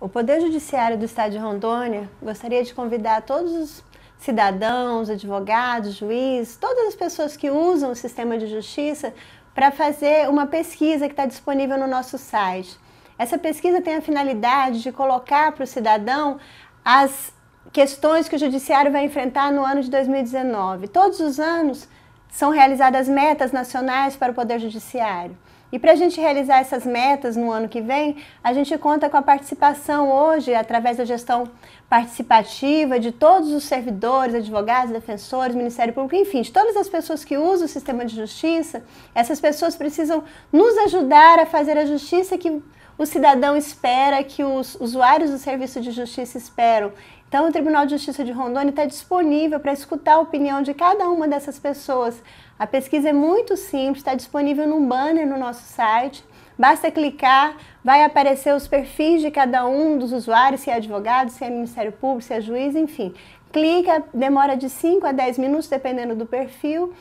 O Poder Judiciário do Estado de Rondônia gostaria de convidar todos os cidadãos, advogados, juízes, todas as pessoas que usam o sistema de justiça para fazer uma pesquisa que está disponível no nosso site. Essa pesquisa tem a finalidade de colocar para o cidadão as questões que o judiciário vai enfrentar no ano de 2019. Todos os anos são realizadas metas nacionais para o Poder Judiciário. E para a gente realizar essas metas no ano que vem, a gente conta com a participação hoje, através da gestão participativa de todos os servidores, advogados, defensores, Ministério Público, enfim, de todas as pessoas que usam o sistema de justiça. Essas pessoas precisam nos ajudar a fazer a justiça que o cidadão espera, que os usuários do serviço de justiça esperam. Então, o Tribunal de Justiça de Rondônia está disponível para escutar a opinião de cada uma dessas pessoas. A pesquisa é muito simples, está disponível num banner no nosso nosso site. Basta clicar, vai aparecer os perfis de cada um dos usuários, se é advogado, se é Ministério Público, se é juiz, enfim. Clica, demora de 5 a 10 minutos, dependendo do perfil.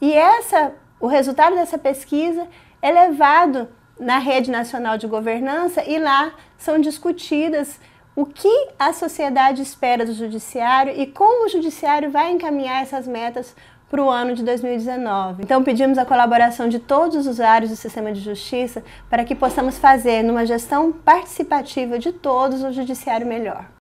E essa, o resultado dessa pesquisa é levado na Rede Nacional de Governança e lá são discutidas o que a sociedade espera do judiciário e como o judiciário vai encaminhar essas metas para o ano de 2019. Então, pedimos a colaboração de todos os áreas do sistema de justiça para que possamos fazer numa gestão participativa de todos o judiciário melhor.